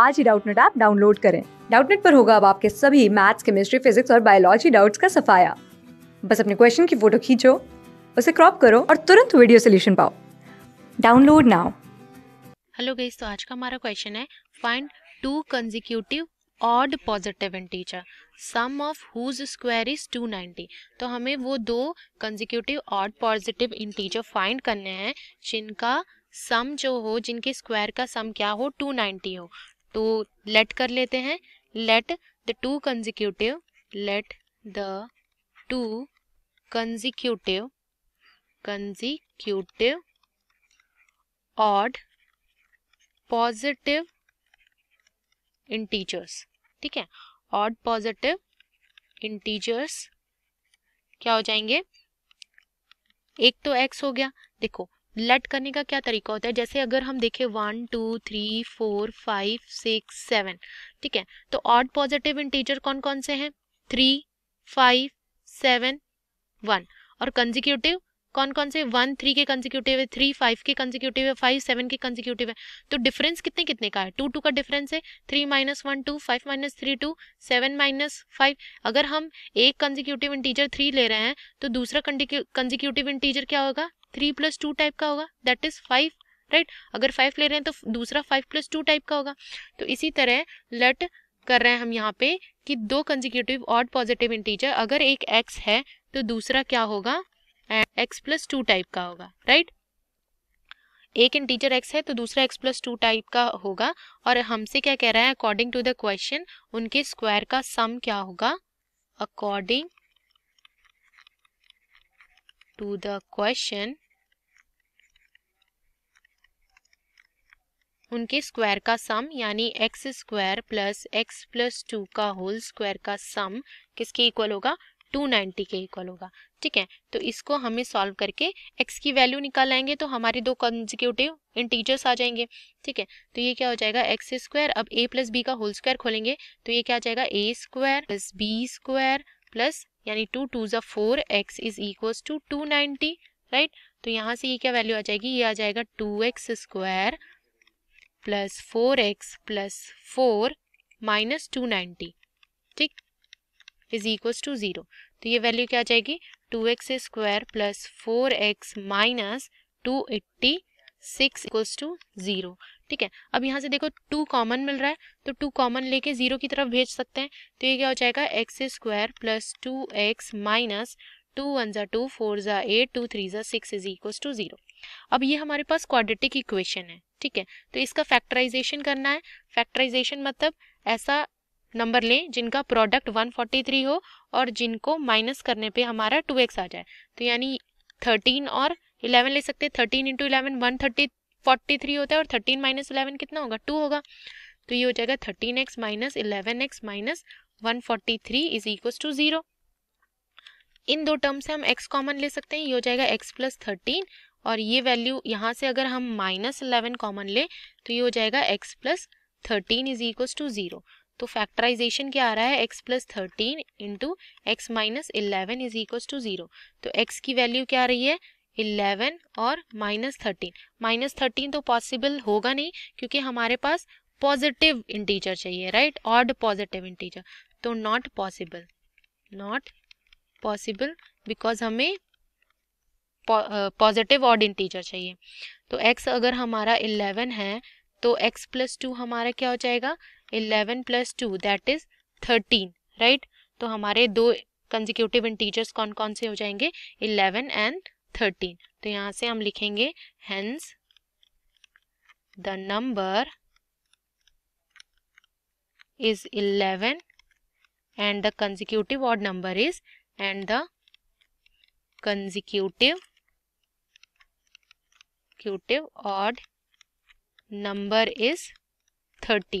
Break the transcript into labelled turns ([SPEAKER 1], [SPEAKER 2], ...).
[SPEAKER 1] आज ही Doubtnut app download करें डाउटनेट पर होगा अब आपके सभी मैथ्स केमिस्ट्री फिजिक्स और बायोलॉजी डाउट्स का सफाया बस अपने क्वेश्चन की फोटो खींचो उसे क्रॉप करो और तुरंत वीडियो सोल्यूशन पाओ डाउनलोड नाउ हेलो गईस तो आज का हमारा क्वेश्चन है find two consecutive odd positive integer sum of whose square is 290 तो हमें वो दो consecutive odd positive integer find करने हैं जिनका सम जो हो जिनके स्क्वायर का सम क्या हो 290 हो तो लेट कर लेते हैं let the two consecutive let the two consecutive consecutive odd positive integers ठीक है ऑड पॉजिटिव इंटीजर्स क्या हो जाएंगे एक तो एक्स हो गया देखो लेट करने का क्या तरीका होता है जैसे अगर हम देखें one two three four five six seven ठीक है तो ऑड पॉजिटिव इंटीजर कौन कौन से हैं थ्री फाइव सेवन वन और कंजिक्यूटिव कौन कौन से वन थ्री के कंजिक्यूटिव है थ्री फाइव के कंजिक्यूटिव है फाइव सेवन के कंजिक्यूटिव है तो डिफरेंस कितने कितने का है टू टू का डिफरेंस है three minus one two five minus three two seven minus five अगर हम एक कंजिक्यूटिव इंटीजर थ्री ले रहे हैं तो दूसरा कंजिक्यूटिव इंटीजर क्या होगा थ्री प्लस टू टाइप का होगा दैट इज फाइव राइट अगर फाइव ले रहे हैं तो दूसरा फाइव प्लस टू टाइप का होगा तो इसी तरह लेट कर रहे हैं हम यहाँ पे कि दो कंजिक्यूटिव और पॉजिटिव इंटीजर अगर एक एक्स है तो दूसरा क्या होगा and x plus two type का होगा राइट एक इंटीजर एक्स है तो दूसरा एक्स प्लस टू टाइप का होगा और हमसे क्या कह रहा है अकॉर्डिंग टू द क्वेश्चन उनके स्क्वायर का सम क्या होगा अकॉर्डिंग टू द क्वेश्चन उनके स्क्वायर का सम यानी x square plus x plus two का होल स्क्वायर का सम किसके इक्वल होगा 290 के इक्वल होगा ठीक है तो इसको हमें सॉल्व करके x की वैल्यू निकाल आएंगे तो हमारे दो कंजिक्यूटिव इंटीजर्स आ जाएंगे ठीक है तो ये क्या हो जाएगा एक्स स्क्वायर अब ए प्लस बी का होल स्क्वायर खोलेंगे तो ये क्या आ जाएगा a square plus b square plus यानी टू टू जो four x is equal to two ninety right तो यहाँ से ये क्या वैल्यू आ जाएगी ये आ जाएगा two x square plus four x plus four minus two ninety ठीक इज इक्वस टू ज़ीरो तो ये वैल्यू क्या आ जाएगी two x square plus four x minus two eighty six equals to zero ठीक है अब यहाँ से देखो टू कॉमन मिल रहा है तो टू कॉमन लेके ज़ीरो की तरफ भेज सकते हैं तो ये क्या हो जाएगा x square plus two x minus two one ज़ा टू फोर ज़ा एट टू थ्री ज़ा six is equals to zero अब ये हमारे पास क्वाड्रेटिक इक्वेशन है ठीक है तो इसका फैक्टराइजेशन करना है फैक्टराइजेशन मतलब ऐसा नंबर लें जिनका प्रोडक्ट 143 हो और जिनको माइनस करने पे हमारा 2x आ जाए तो यानी 13 और 11 ले सकते हैं 13 इंटू इलेवन वन थर्टी होता है और 13 माइनस इलेवन कितना होगा 2 होगा तो ये हो जाएगा thirteen x minus eleven x minus one forty three is equal to zero इन दो टर्म से हम x कॉमन ले सकते हैं ये हो जाएगा x प्लस थर्टीन और ये वैल्यू यहाँ से अगर हम माइनस इलेवन कॉमन ले तो ये हो जाएगा x plus thirteen is equal to zero तो फैक्टराइजेशन क्या आ रहा है x plus thirteen into x minus eleven is equal to zero तो x की वैल्यू क्या आ रही है इलेवन और माइनस थर्टीन माइनस थर्टीन तो पॉसिबल होगा नहीं क्योंकि हमारे पास पॉजिटिव इंटीजर चाहिए राइट ऑड पॉजिटिव इंटीजर तो not possible not possible because हमें पॉजिटिव ऑड इंटीजर चाहिए तो x अगर हमारा 11 है तो x प्लस टू हमारा क्या हो जाएगा eleven plus two that is thirteen right तो हमारे दो कंजिक्यूटिव इंटीजर्स कौन कौन से हो जाएंगे इलेवन एंड थर्टीन तो यहाँ से हम लिखेंगे hence the number is eleven and the consecutive odd number is and the consecutive consecutive odd number is 13